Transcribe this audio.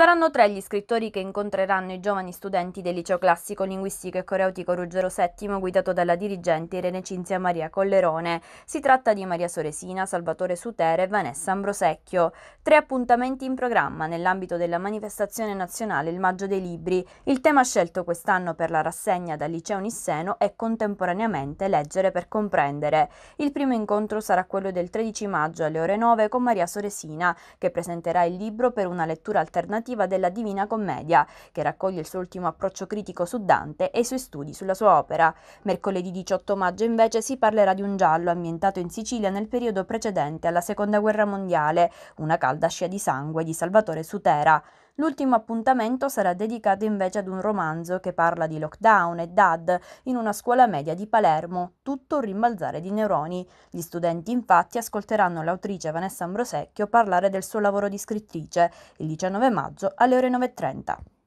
Saranno tre gli scrittori che incontreranno i giovani studenti del liceo classico linguistico e coreutico Ruggero VII guidato dalla dirigente Irene Cinzia Maria Collerone. Si tratta di Maria Soresina, Salvatore Sutere e Vanessa Ambrosecchio. Tre appuntamenti in programma nell'ambito della manifestazione nazionale Il Maggio dei Libri. Il tema scelto quest'anno per la rassegna dal liceo Nisseno è contemporaneamente Leggere per comprendere. Il primo incontro sarà quello del 13 maggio alle ore 9 con Maria Soresina che presenterà il libro per una lettura alternativa narrativa della Divina Commedia, che raccoglie il suo ultimo approccio critico su Dante e i suoi studi sulla sua opera. Mercoledì 18 maggio invece si parlerà di un giallo ambientato in Sicilia nel periodo precedente alla Seconda Guerra Mondiale, una calda scia di sangue di Salvatore Sutera. L'ultimo appuntamento sarà dedicato invece ad un romanzo che parla di lockdown e dad in una scuola media di Palermo, tutto un rimbalzare di neuroni. Gli studenti infatti ascolteranno l'autrice Vanessa Ambrosecchio parlare del suo lavoro di scrittrice il 19 maggio alle ore 9.30.